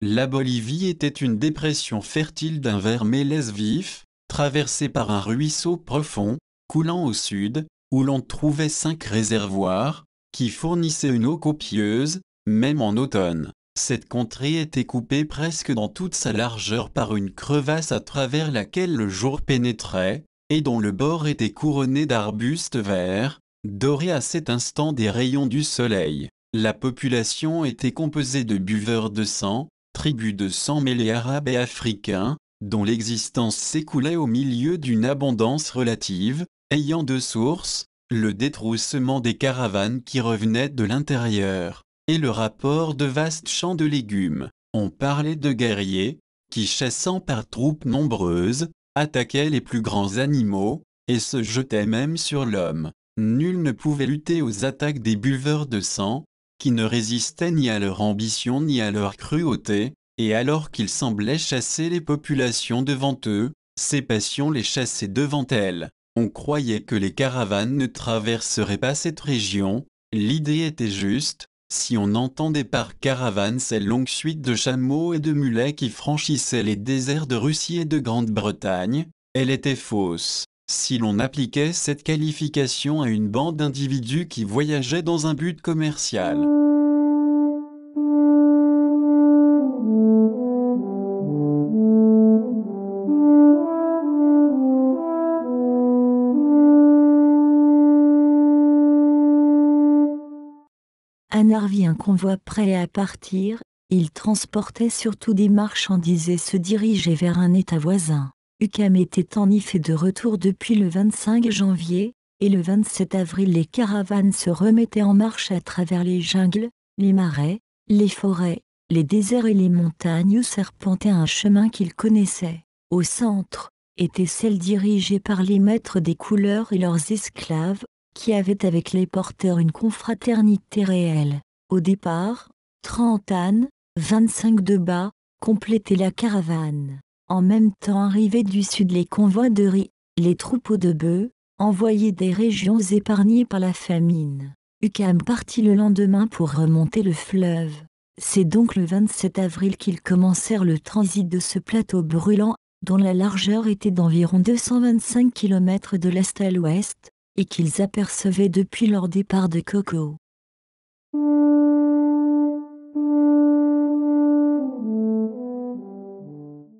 La Bolivie était une dépression fertile d'un vert mélèze vif, traversée par un ruisseau profond, coulant au sud, où l'on trouvait cinq réservoirs, qui fournissaient une eau copieuse, même en automne. Cette contrée était coupée presque dans toute sa largeur par une crevasse à travers laquelle le jour pénétrait, et dont le bord était couronné d'arbustes verts, dorés à cet instant des rayons du soleil. La population était composée de buveurs de sang, tribus de sang mêlés arabes et africains, dont l'existence s'écoulait au milieu d'une abondance relative, ayant de source, le détroussement des caravanes qui revenaient de l'intérieur et le rapport de vastes champs de légumes. On parlait de guerriers, qui chassant par troupes nombreuses, attaquaient les plus grands animaux, et se jetaient même sur l'homme. Nul ne pouvait lutter aux attaques des buveurs de sang, qui ne résistaient ni à leur ambition ni à leur cruauté, et alors qu'ils semblaient chasser les populations devant eux, ces passions les chassaient devant elles. On croyait que les caravanes ne traverseraient pas cette région, l'idée était juste, si on entendait par caravane ces longue suites de chameaux et de mulets qui franchissaient les déserts de Russie et de Grande-Bretagne, elle était fausse. Si l'on appliquait cette qualification à une bande d'individus qui voyageaient dans un but commercial. Anarvi un convoi prêt à partir, il transportait surtout des marchandises et se dirigeait vers un État voisin. Ukam était en effet de retour depuis le 25 janvier, et le 27 avril les caravanes se remettaient en marche à travers les jungles, les marais, les forêts, les déserts et les montagnes où serpentait un chemin qu'ils connaissaient. Au centre, était celle dirigée par les maîtres des couleurs et leurs esclaves, qui avait avec les porteurs une confraternité réelle. Au départ, 30 ânes, 25 de bas, complétaient la caravane. En même temps arrivaient du sud les convois de riz, les troupeaux de bœufs, envoyés des régions épargnées par la famine. Ukam partit le lendemain pour remonter le fleuve. C'est donc le 27 avril qu'ils commencèrent le transit de ce plateau brûlant, dont la largeur était d'environ 225 km de l'est à l'ouest, et qu'ils apercevaient depuis leur départ de Coco.